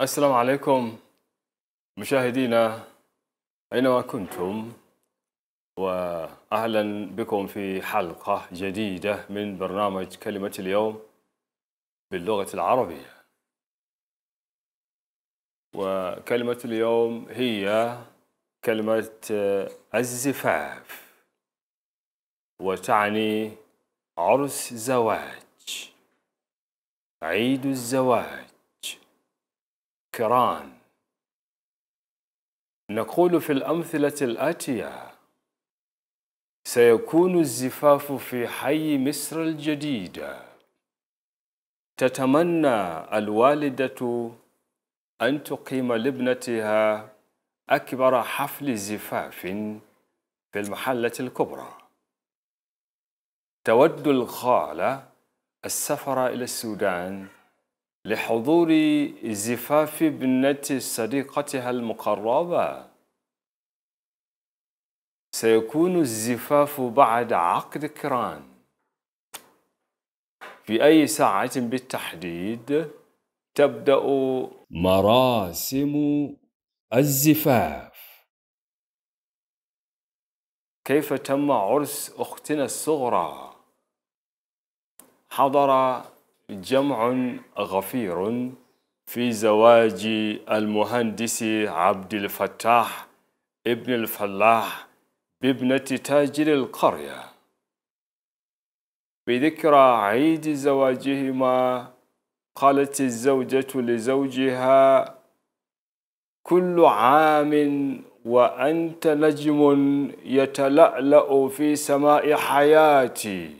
السلام عليكم مشاهدينا أينما كنتم وأهلا بكم في حلقة جديدة من برنامج كلمة اليوم باللغة العربية وكلمة اليوم هي كلمة الزفاف وتعني عرس زواج عيد الزواج كران نقول في الأمثلة الآتية سيكون الزفاف في حي مصر الجديدة تتمنى الوالدة أن تقيم لابنتها أكبر حفل زفاف في المحلة الكبرى تود الخالة السفر إلى السودان لحضور زفاف ابنة صديقتها المقربة سيكون الزفاف بعد عقد كران في أي ساعة بالتحديد تبدأ مراسم الزفاف كيف تم عرس أختنا الصغرى حضر جمع غفير في زواج المهندس عبد الفتاح ابن الفلاح بابنة تاجر القرية بذكرى عيد زواجهما قالت الزوجة لزوجها كل عام وأنت نجم يتلألأ في سماء حياتي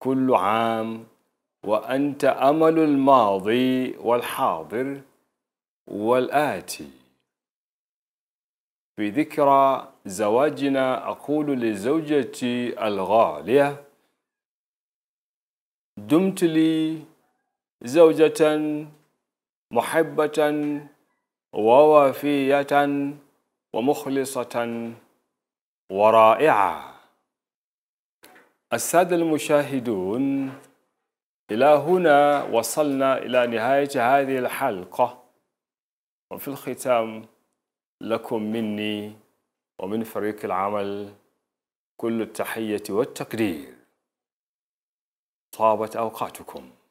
كل عام وأنت أمل الماضي والحاضر والآتي في ذكرى زواجنا أقول لزوجتي الغالية دمت لي زوجة محبة ووفية ومخلصة ورائعة السادة المشاهدون إلى هنا وصلنا إلى نهاية هذه الحلقة وفي الختام لكم مني ومن فريق العمل كل التحية والتقدير طابت أوقاتكم